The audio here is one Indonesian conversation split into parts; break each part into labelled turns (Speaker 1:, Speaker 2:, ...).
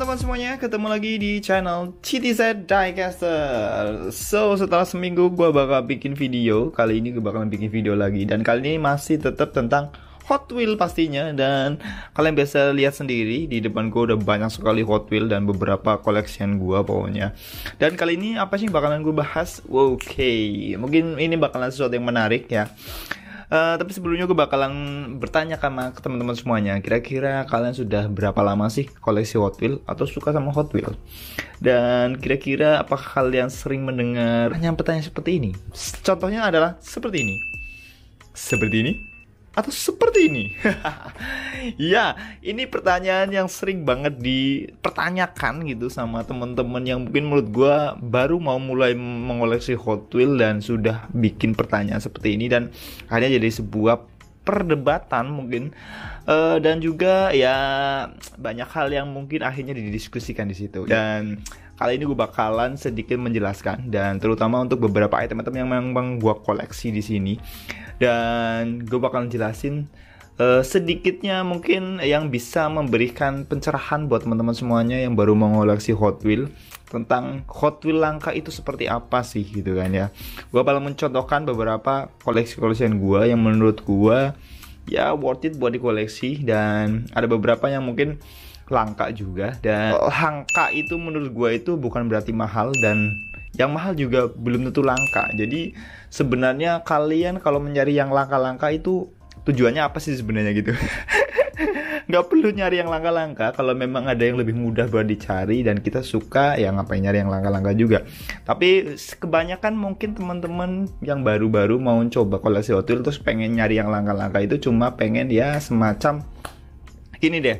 Speaker 1: teman-teman semuanya, ketemu lagi di channel CTZ Diecaster So, setelah seminggu gue bakal bikin video Kali ini gue bakal bikin video lagi Dan kali ini masih tetap tentang Hot Wheel pastinya Dan kalian bisa lihat sendiri Di depan gue udah banyak sekali Hot Wheel Dan beberapa collection gue pokoknya Dan kali ini apa sih bakalan gue bahas Oke, okay. mungkin ini bakalan sesuatu yang menarik ya Uh, tapi sebelumnya gue bakalan bertanya kan sama ke teman-teman semuanya. Kira-kira kalian sudah berapa lama sih koleksi Hot Wheels atau suka sama Hot Wheels? Dan kira-kira apakah kalian sering mendengar pertanyaan-pertanyaan seperti ini? Contohnya adalah seperti ini. Seperti ini atau seperti ini? ya, ini pertanyaan yang sering banget dipertanyakan gitu sama temen-temen yang mungkin menurut gue baru mau mulai mengoleksi Hot Wheels dan sudah bikin pertanyaan seperti ini dan akhirnya jadi sebuah perdebatan mungkin e, dan juga ya banyak hal yang mungkin akhirnya didiskusikan di situ dan Kali ini gue bakalan sedikit menjelaskan dan terutama untuk beberapa item-item yang memang gue koleksi di sini. Dan gue bakalan jelasin uh, sedikitnya mungkin yang bisa memberikan pencerahan buat teman-teman semuanya yang baru mengoleksi Hot Wheels tentang Hot Wheels langka itu seperti apa sih gitu kan ya. Gue bakal mencontohkan beberapa koleksi koleksi yang gue yang menurut gue ya worth it buat dikoleksi dan ada beberapa yang mungkin langka juga dan oh. langka itu menurut gue itu bukan berarti mahal dan yang mahal juga belum tentu langka jadi sebenarnya kalian kalau mencari yang langka-langka itu tujuannya apa sih sebenarnya gitu nggak perlu nyari yang langka-langka kalau memang ada yang lebih mudah buat dicari dan kita suka ya ngapain nyari yang langka-langka juga tapi kebanyakan mungkin teman-teman yang baru-baru mau coba koleksi hotel terus pengen nyari yang langka-langka itu cuma pengen ya semacam gini deh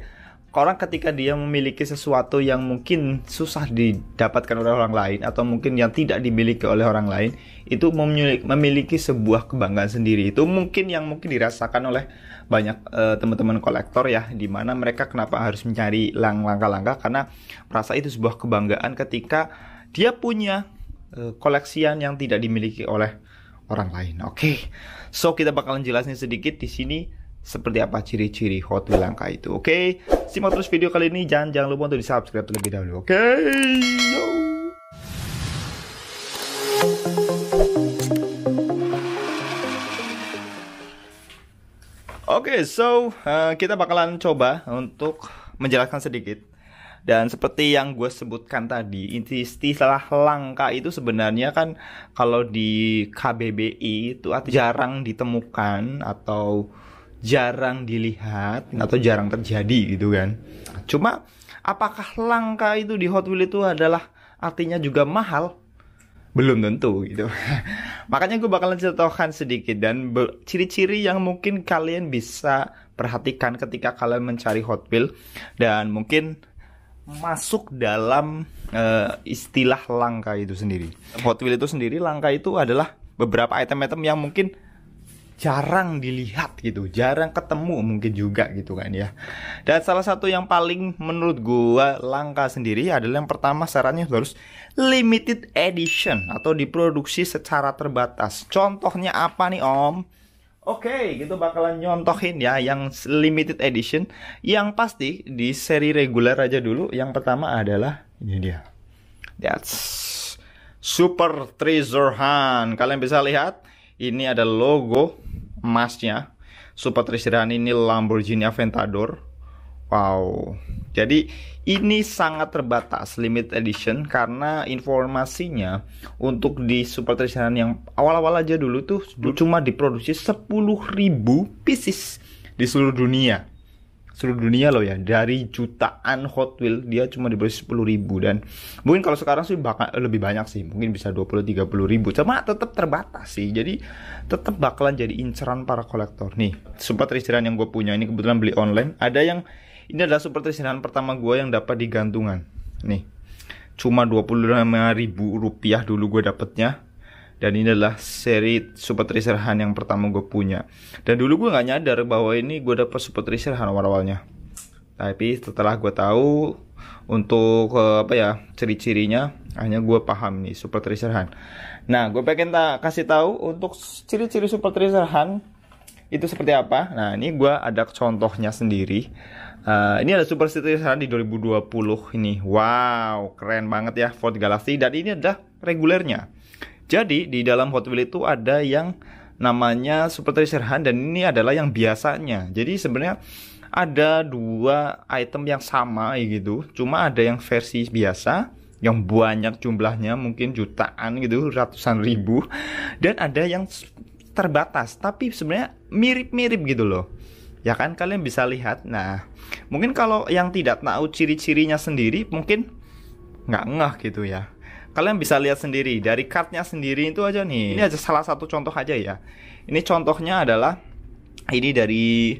Speaker 1: orang ketika dia memiliki sesuatu yang mungkin susah didapatkan oleh orang lain atau mungkin yang tidak dimiliki oleh orang lain itu memiliki, sebuah kebanggaan sendiri itu mungkin yang mungkin dirasakan oleh banyak uh, teman-teman kolektor ya di mana mereka kenapa harus mencari langkah-langkah karena merasa itu sebuah kebanggaan ketika dia punya uh, koleksian yang tidak dimiliki oleh orang lain. Oke. Okay. So kita bakalan jelasin sedikit di sini seperti apa ciri-ciri Hot Wheels langka itu. Oke, okay? simak terus video kali ini. Jangan jangan lupa untuk di subscribe terlebih dahulu. Oke. Okay? Oke, okay, so uh, kita bakalan coba untuk menjelaskan sedikit. Dan seperti yang gue sebutkan tadi, inti istilah langka itu sebenarnya kan kalau di KBBI itu jarang ditemukan atau jarang dilihat atau jarang terjadi gitu kan. Cuma apakah langka itu di Hot Wheels itu adalah artinya juga mahal? Belum tentu gitu. Makanya gue bakalan ceritakan sedikit dan ciri-ciri yang mungkin kalian bisa perhatikan ketika kalian mencari Hot Wheels dan mungkin masuk dalam uh, istilah langka itu sendiri. Hot Wheels itu sendiri langka itu adalah beberapa item-item yang mungkin jarang dilihat gitu, jarang ketemu mungkin juga gitu kan ya. Dan salah satu yang paling menurut gua langka sendiri adalah yang pertama syaratnya harus limited edition atau diproduksi secara terbatas. Contohnya apa nih Om? Oke, okay, gitu bakalan nyontohin ya yang limited edition yang pasti di seri reguler aja dulu. Yang pertama adalah ini dia. That's Super Treasure Hunt. Kalian bisa lihat ini ada logo emasnya. Super Tristan ini Lamborghini Aventador. Wow. Jadi ini sangat terbatas limit edition karena informasinya untuk di Super Tristan yang awal-awal aja dulu tuh hmm. cuma diproduksi 10.000 pieces di seluruh dunia seluruh dunia loh ya dari jutaan Hot Wheel dia cuma dibeli sepuluh ribu dan mungkin kalau sekarang sih bakal lebih banyak sih mungkin bisa dua puluh tiga puluh ribu cuma tetap terbatas sih jadi tetap bakalan jadi inceran para kolektor nih sempat trisiran yang gue punya ini kebetulan beli online ada yang ini adalah super trisiran pertama gue yang dapat digantungan nih cuma dua 25 ribu rupiah dulu gue dapetnya dan ini adalah seri Super Tracer Han yang pertama gue punya dan dulu gue nggak nyadar bahwa ini gue dapet Super Tracer Han awal-awalnya tapi setelah gue tahu untuk eh, apa ya ciri-cirinya hanya gue paham nih Super Tracer Han nah gue pengen tak kasih tahu untuk ciri-ciri Super Tracer Han itu seperti apa nah ini gue ada contohnya sendiri Uh, ini ada Super Cities di 2020 ini. Wow, keren banget ya Ford Galaxy dan ini adalah regulernya. Jadi di dalam Hot Wheels itu ada yang namanya Super Treasure Hunt dan ini adalah yang biasanya. Jadi sebenarnya ada dua item yang sama gitu. Cuma ada yang versi biasa yang banyak jumlahnya mungkin jutaan gitu, ratusan ribu dan ada yang terbatas tapi sebenarnya mirip-mirip gitu loh. Ya kan kalian bisa lihat. Nah, mungkin kalau yang tidak tahu ciri-cirinya sendiri mungkin nggak ngeh gitu ya Kalian bisa lihat sendiri dari cardnya sendiri itu aja nih. Ini aja salah satu contoh aja ya. Ini contohnya adalah ini dari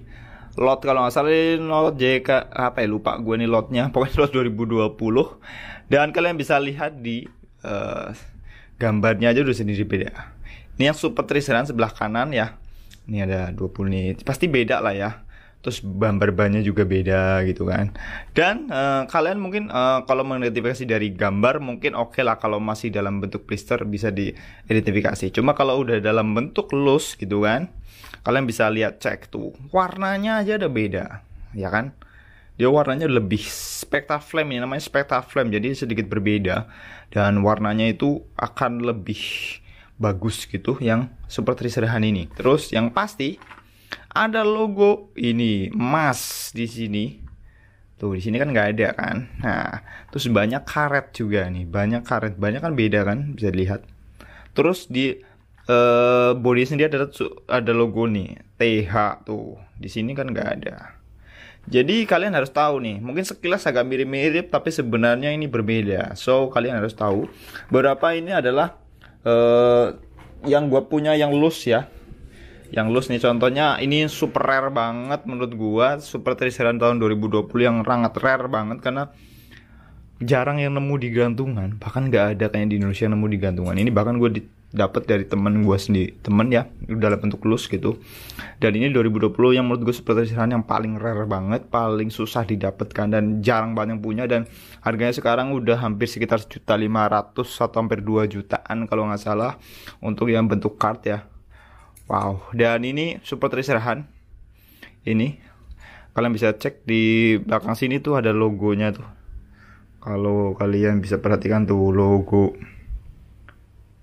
Speaker 1: lot kalau nggak salah ini lot JK apa ya lupa gue nih lotnya pokoknya lot 2020 dan kalian bisa lihat di uh, gambarnya aja udah sendiri beda ini yang super triseran sebelah kanan ya ini ada 20 nih pasti beda lah ya terus bumper bannya juga beda gitu kan dan uh, kalian mungkin uh, kalau mengidentifikasi dari gambar mungkin oke okay lah kalau masih dalam bentuk blister bisa diidentifikasi cuma kalau udah dalam bentuk loose gitu kan kalian bisa lihat cek tuh warnanya aja ada beda ya kan dia warnanya lebih specta ini namanya specta jadi sedikit berbeda dan warnanya itu akan lebih bagus gitu yang super tracer ini terus yang pasti ada logo ini emas di sini. Tuh di sini kan nggak ada kan. Nah, terus banyak karet juga nih, banyak karet, banyak kan beda kan bisa dilihat. Terus di eh body sendiri ada ada logo nih, TH tuh. Di sini kan nggak ada. Jadi kalian harus tahu nih, mungkin sekilas agak mirip-mirip tapi sebenarnya ini berbeda. So kalian harus tahu berapa ini adalah uh, yang gue punya yang loose ya yang lus nih contohnya ini super rare banget menurut gua super triseran tahun 2020 yang sangat rare banget karena jarang yang nemu di gantungan bahkan nggak ada kayak di Indonesia yang nemu di gantungan ini bahkan gue dapat dari temen gue sendiri temen ya dalam bentuk lus gitu dan ini 2020 yang menurut gue super triseran yang paling rare banget paling susah didapatkan dan jarang banget yang punya dan harganya sekarang udah hampir sekitar sejuta lima ratus atau hampir 2 jutaan kalau nggak salah untuk yang bentuk card ya Wow, dan ini support Serhan. Ini kalian bisa cek di belakang sini tuh ada logonya tuh. Kalau kalian bisa perhatikan tuh logo.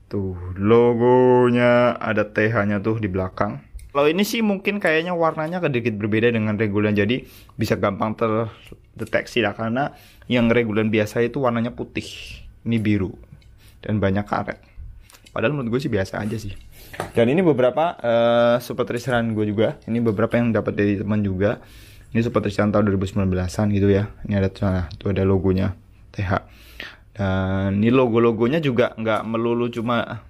Speaker 1: Tuh, logonya ada TH-nya tuh di belakang. Kalau ini sih mungkin kayaknya warnanya sedikit berbeda dengan regulan jadi bisa gampang terdeteksi lah karena yang regulan biasa itu warnanya putih, ini biru dan banyak karet. Padahal menurut gue sih biasa aja sih dan ini beberapa uh, super triseran gue juga ini beberapa yang dapat dari teman juga ini super triseran tahun 2019an gitu ya ini ada nah, tuh ada logonya TH dan ini logo-logonya juga nggak melulu cuma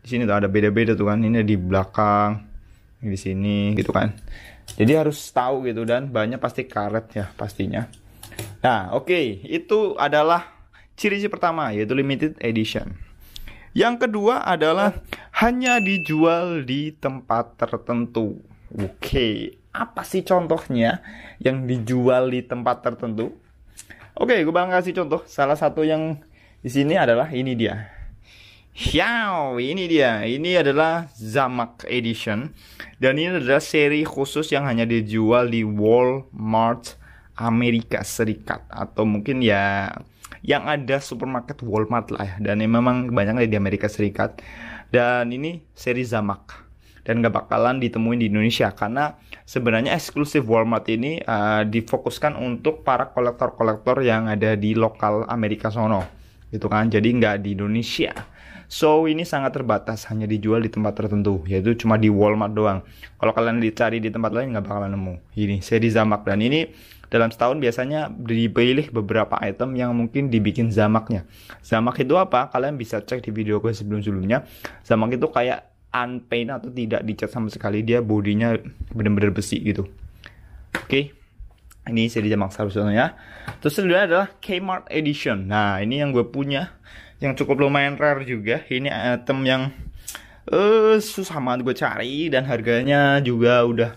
Speaker 1: di sini tuh ada beda-beda tuh kan ini di belakang di sini gitu kan jadi harus tahu gitu dan banyak pasti karet ya pastinya nah oke okay. itu adalah ciri-ciri pertama yaitu limited edition yang kedua adalah hanya dijual di tempat tertentu. Oke, okay. apa sih contohnya yang dijual di tempat tertentu? Oke, okay, gue bakal kasih contoh. Salah satu yang di sini adalah ini dia. Xiao, ini dia. Ini adalah Zamak Edition. Dan ini adalah seri khusus yang hanya dijual di Walmart Amerika Serikat atau mungkin ya yang ada supermarket Walmart lah ya dan yang memang banyak di Amerika Serikat dan ini seri Zamak dan gak bakalan ditemuin di Indonesia karena sebenarnya eksklusif Walmart ini uh, difokuskan untuk para kolektor-kolektor yang ada di lokal Amerika sono gitu kan jadi nggak di Indonesia so ini sangat terbatas hanya dijual di tempat tertentu yaitu cuma di Walmart doang kalau kalian dicari di tempat lain nggak bakalan nemu ini seri Zamak dan ini dalam setahun biasanya dipilih beberapa item yang mungkin dibikin zamaknya. Zamak itu apa? Kalian bisa cek di video gue sebelum-sebelumnya. Zamak itu kayak unpaint atau tidak dicat sama sekali dia bodinya bener-bener besi gitu. Oke. Okay ini seri zamak satu ya. terus selanjutnya adalah Kmart Edition nah ini yang gue punya yang cukup lumayan rare juga ini item yang uh, susah banget gue cari dan harganya juga udah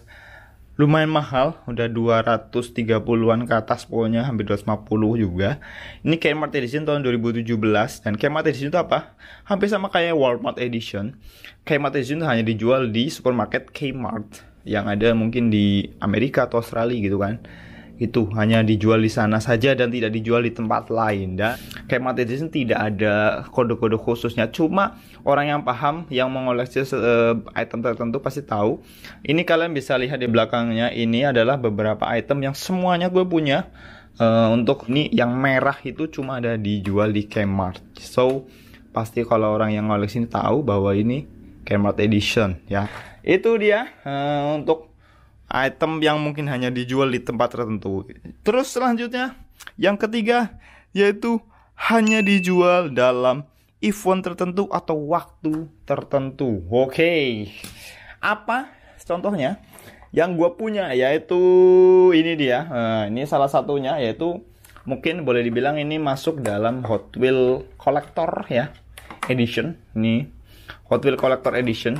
Speaker 1: lumayan mahal udah 230-an ke atas pokoknya hampir 250 juga ini Kmart Edition tahun 2017 dan Kmart Edition itu apa? hampir sama kayak Walmart Edition Kmart Edition itu hanya dijual di supermarket Kmart yang ada mungkin di Amerika atau Australia gitu kan itu hanya dijual di sana saja dan tidak dijual di tempat lain. Dan kemat Edition tidak ada kode-kode khususnya. Cuma orang yang paham yang mengoleksi uh, item tertentu pasti tahu. Ini kalian bisa lihat di belakangnya ini adalah beberapa item yang semuanya gue punya. Uh, untuk ini yang merah itu cuma ada dijual di Kmart. So pasti kalau orang yang ngoleksi ini tahu bahwa ini Kmart Edition ya. Itu dia uh, untuk item yang mungkin hanya dijual di tempat tertentu. Terus selanjutnya yang ketiga yaitu hanya dijual dalam event tertentu atau waktu tertentu. Oke. Okay. Apa contohnya? Yang gue punya yaitu ini dia. Nah, ini salah satunya yaitu mungkin boleh dibilang ini masuk dalam Hot Wheel Collector ya Edition. Ini Hot Wheel Collector Edition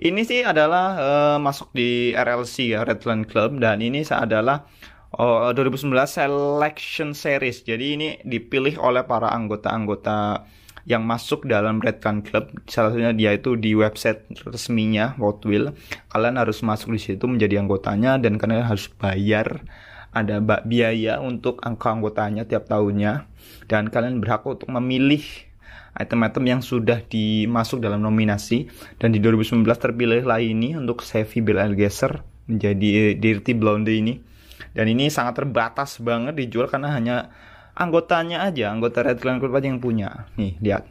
Speaker 1: ini sih adalah uh, masuk di RLC ya Redland Club dan ini adalah uh, 2019 Selection Series. Jadi ini dipilih oleh para anggota-anggota yang masuk dalam Redcan Club salah satunya dia itu di website resminya Wotwill kalian harus masuk di situ menjadi anggotanya dan kalian harus bayar ada biaya untuk angka anggotanya tiap tahunnya dan kalian berhak untuk memilih item-item yang sudah dimasuk dalam nominasi dan di 2019 terpilih lah ini untuk Sevi Belgeser menjadi eh, Dirty Blonde ini dan ini sangat terbatas banget dijual karena hanya anggotanya aja anggota Red Club aja yang punya nih lihat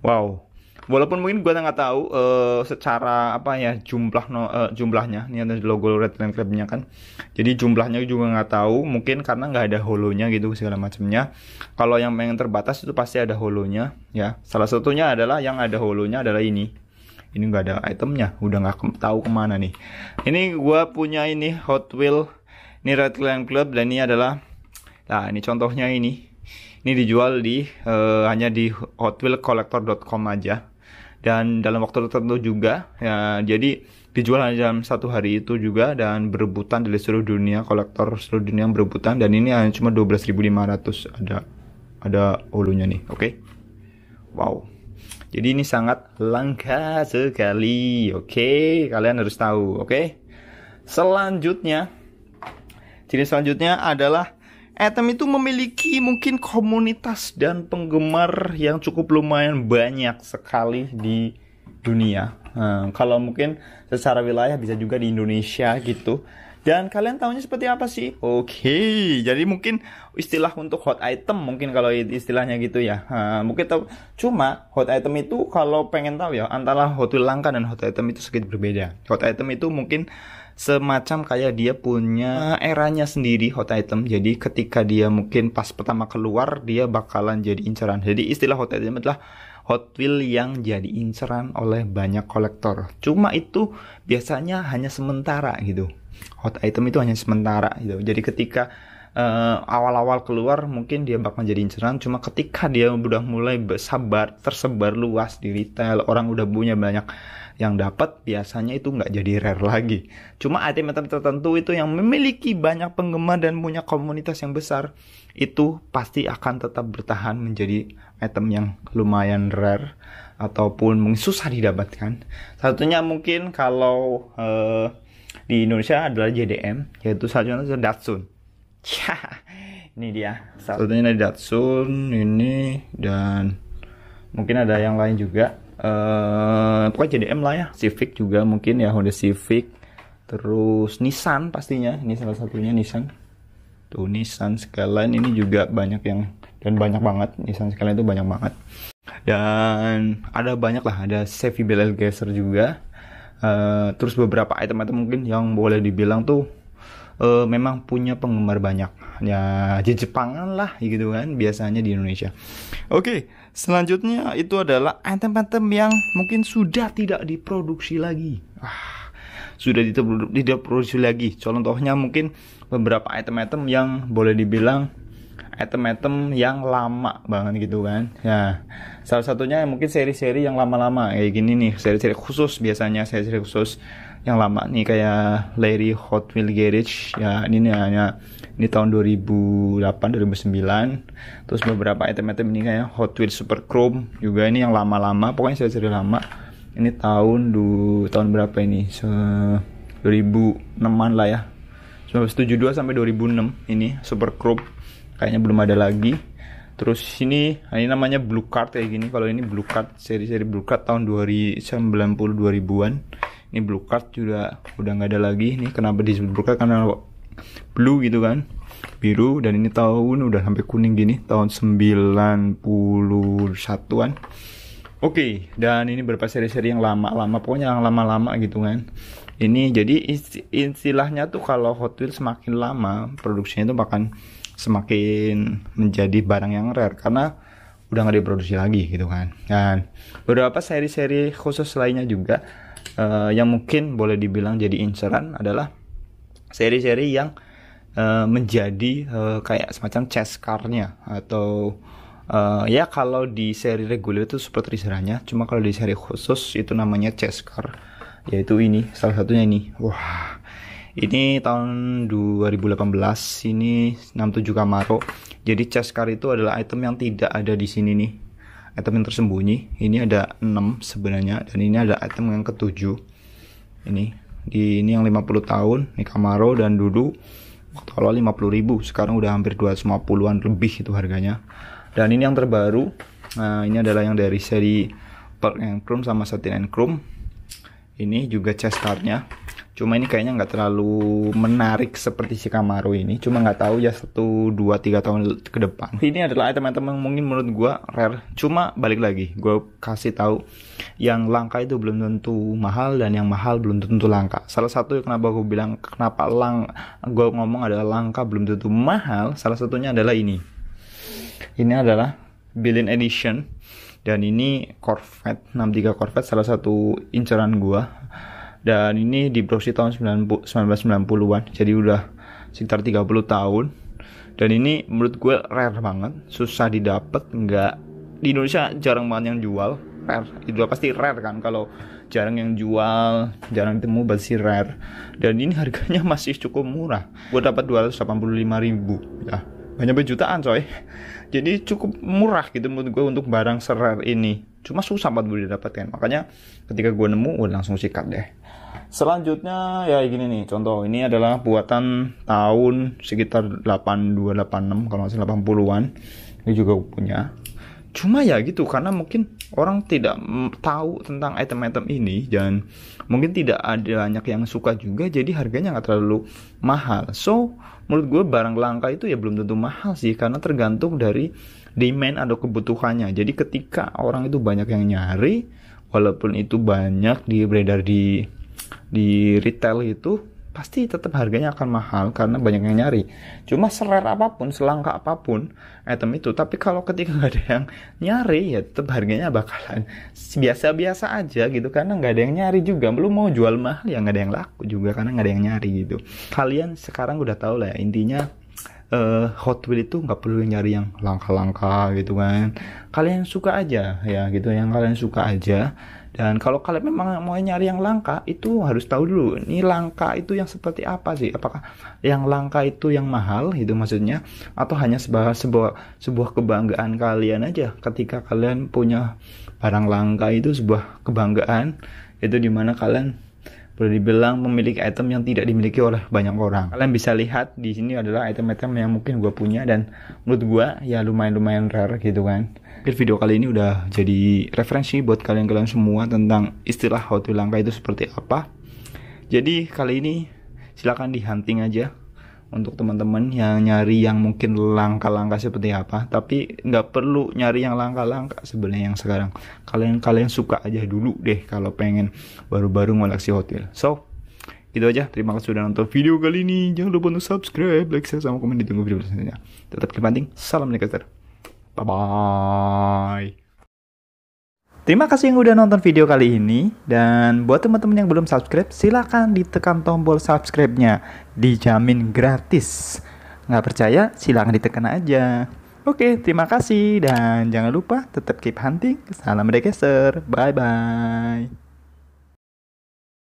Speaker 1: wow walaupun mungkin gue nggak tahu uh, secara apa ya jumlah no, uh, jumlahnya ini ada logo Red Lion Clubnya kan jadi jumlahnya juga nggak tahu mungkin karena nggak ada holonya gitu segala macamnya kalau yang pengen terbatas itu pasti ada holonya ya salah satunya adalah yang ada holonya adalah ini ini nggak ada itemnya udah nggak ke tahu kemana nih ini gue punya ini Hot Wheel ini Red Lion Club dan ini adalah nah ini contohnya ini ini dijual di uh, hanya di hotwheelcollector.com aja dan dalam waktu tertentu juga ya, jadi dijual hanya dalam satu hari itu juga dan berebutan dari seluruh dunia kolektor seluruh dunia yang berebutan dan ini hanya cuma 12.500 ada ada ulunya nih oke okay? wow jadi ini sangat langka sekali oke okay? kalian harus tahu oke okay? selanjutnya jenis selanjutnya adalah Atom itu memiliki mungkin komunitas dan penggemar yang cukup lumayan banyak sekali di dunia. Hmm, kalau mungkin secara wilayah bisa juga di Indonesia gitu. Dan kalian tahunya seperti apa sih? Oke, okay. jadi mungkin istilah untuk hot item mungkin kalau istilahnya gitu ya. Ha, mungkin tahu. Cuma hot item itu kalau pengen tahu ya antara hot langka dan hot item itu sedikit berbeda. Hot item itu mungkin semacam kayak dia punya ah. eranya sendiri hot item jadi ketika dia mungkin pas pertama keluar dia bakalan jadi inceran jadi istilah hot item adalah Hot Wheel yang jadi inceran oleh banyak kolektor cuma itu biasanya hanya sementara gitu hot item itu hanya sementara gitu jadi ketika eh, awal-awal uh, keluar mungkin dia bakal jadi inceran cuma ketika dia udah mulai bersabar tersebar luas di retail orang udah punya banyak yang dapat biasanya itu nggak jadi rare lagi. Cuma item-item tertentu itu yang memiliki banyak penggemar dan punya komunitas yang besar, itu pasti akan tetap bertahan menjadi item yang lumayan rare ataupun susah didapatkan. Satunya mungkin kalau uh, di Indonesia adalah JDM, yaitu satunya itu Datsun. ini dia. Satunya dari Datsun, ini dan mungkin ada yang lain juga eh pokoknya JDM lah ya Civic juga mungkin ya Honda Civic terus Nissan pastinya ini salah satunya Nissan tuh Nissan Skyline ini juga banyak yang dan banyak banget Nissan Skyline itu banyak banget dan ada banyak lah ada Chevy Bel Elgaser juga uh, terus beberapa item-item mungkin yang boleh dibilang tuh uh, memang punya penggemar banyak ya jepangan lah gitu kan biasanya di Indonesia oke Selanjutnya itu adalah item-item yang mungkin sudah tidak diproduksi lagi. Ah, sudah tidak produksi lagi. Contohnya mungkin beberapa item-item yang boleh dibilang item-item yang lama banget gitu kan. Ya. Salah satunya mungkin seri-seri yang lama-lama kayak gini nih, seri-seri khusus biasanya seri-seri khusus yang lama nih kayak Larry Hot Wheel Garage ya ini nih hanya ya. ini tahun 2008 2009 terus beberapa item-item ini kayak Hot Wheel Super Chrome juga ini yang lama-lama pokoknya seri-seri lama ini tahun du tahun berapa ini Se 2006an lah ya 1972 sampai 2006 ini Super Chrome kayaknya belum ada lagi Terus ini ini namanya blue card kayak gini. Kalau ini blue card seri-seri blue card tahun 2090 2000-an. Ini blue card juga udah nggak ada lagi. Ini kenapa disebut blue card karena blue gitu kan. Biru dan ini tahun udah sampai kuning gini tahun 91-an. Oke, okay, dan ini berapa seri-seri yang lama-lama pokoknya yang lama-lama gitu kan. Ini jadi istilahnya tuh kalau Hot Wheels semakin lama produksinya itu bahkan semakin menjadi barang yang rare karena udah nggak diproduksi lagi gitu kan dan beberapa seri-seri khusus lainnya juga uh, yang mungkin boleh dibilang jadi inceran adalah seri-seri yang uh, menjadi uh, kayak semacam chess carnya atau uh, ya kalau di seri reguler itu seperti serahnya cuma kalau di seri khusus itu namanya chess car yaitu ini salah satunya ini wah ini tahun 2018 ini 67 Camaro. Jadi chest car itu adalah item yang tidak ada di sini nih. Item yang tersembunyi. Ini ada 6 sebenarnya dan ini ada item yang ketujuh. Ini di ini yang 50 tahun, ini Camaro dan dulu waktu awal 50.000 sekarang udah hampir 250-an lebih itu harganya dan ini yang terbaru nah, ini adalah yang dari seri Perk and Chrome sama Satin and Chrome ini juga chest cardnya cuma ini kayaknya nggak terlalu menarik seperti si Kamaru ini cuma nggak tahu ya satu dua tiga tahun ke depan ini adalah item-item yang mungkin menurut gue rare cuma balik lagi gue kasih tahu yang langka itu belum tentu mahal dan yang mahal belum tentu langka salah satu yang kenapa gue bilang kenapa lang gue ngomong adalah langka belum tentu mahal salah satunya adalah ini ini adalah Billion Edition dan ini Corvette 63 Corvette salah satu inceran gue dan ini diproduksi tahun 1990-an jadi udah sekitar 30 tahun dan ini menurut gue rare banget susah didapat nggak di Indonesia jarang banget yang jual rare itu pasti rare kan kalau jarang yang jual jarang ditemu, pasti rare dan ini harganya masih cukup murah gue dapat 285 ribu ya banyak berjutaan coy jadi cukup murah gitu menurut gue untuk barang serer ini cuma susah banget gue didapatkan makanya ketika gue nemu gue oh, langsung sikat deh Selanjutnya ya gini nih contoh ini adalah buatan tahun sekitar 8286 kalau masih 80-an. Ini juga punya. Cuma ya gitu karena mungkin orang tidak tahu tentang item-item ini dan mungkin tidak ada banyak yang suka juga jadi harganya nggak terlalu mahal. So menurut gue barang langka itu ya belum tentu mahal sih karena tergantung dari demand atau kebutuhannya. Jadi ketika orang itu banyak yang nyari walaupun itu banyak di beredar di di retail itu pasti tetap harganya akan mahal karena banyak yang nyari. Cuma serer apapun, selangka apapun item itu, tapi kalau ketika nggak ada yang nyari ya tetap harganya bakalan biasa-biasa aja gitu karena nggak ada yang nyari juga. belum mau jual mahal ya nggak ada yang laku juga karena nggak ada yang nyari gitu. Kalian sekarang udah tahu lah ya, intinya uh, Hot wheel itu nggak perlu nyari yang langka-langka gitu kan. Kalian suka aja ya gitu, yang kalian suka aja dan kalau kalian memang mau nyari yang langka, itu harus tahu dulu ini langka itu yang seperti apa sih? Apakah yang langka itu yang mahal Itu maksudnya atau hanya sebuah sebuah sebuah kebanggaan kalian aja ketika kalian punya barang langka itu sebuah kebanggaan itu dimana kalian boleh dibilang memiliki item yang tidak dimiliki oleh banyak orang. Kalian bisa lihat di sini adalah item-item yang mungkin gue punya dan menurut gue ya lumayan-lumayan rare gitu kan. Mungkin video kali ini udah jadi referensi buat kalian-kalian semua tentang istilah hotel langka itu seperti apa. Jadi kali ini silahkan di hunting aja untuk teman-teman yang nyari yang mungkin langka langkah seperti apa tapi nggak perlu nyari yang langka-langka sebenarnya yang sekarang kalian kalian suka aja dulu deh kalau pengen baru-baru ngoleksi hotel so itu aja terima kasih sudah nonton video kali ini jangan lupa untuk subscribe like share sama komen ditunggu video selanjutnya tetap kepanting salam Nikester bye bye Terima kasih yang udah nonton video kali ini dan buat teman-teman yang belum subscribe silahkan ditekan tombol subscribe-nya dijamin gratis. Nggak percaya silahkan ditekan aja. Oke terima kasih dan jangan lupa tetap keep hunting. Salam recaster. Bye bye.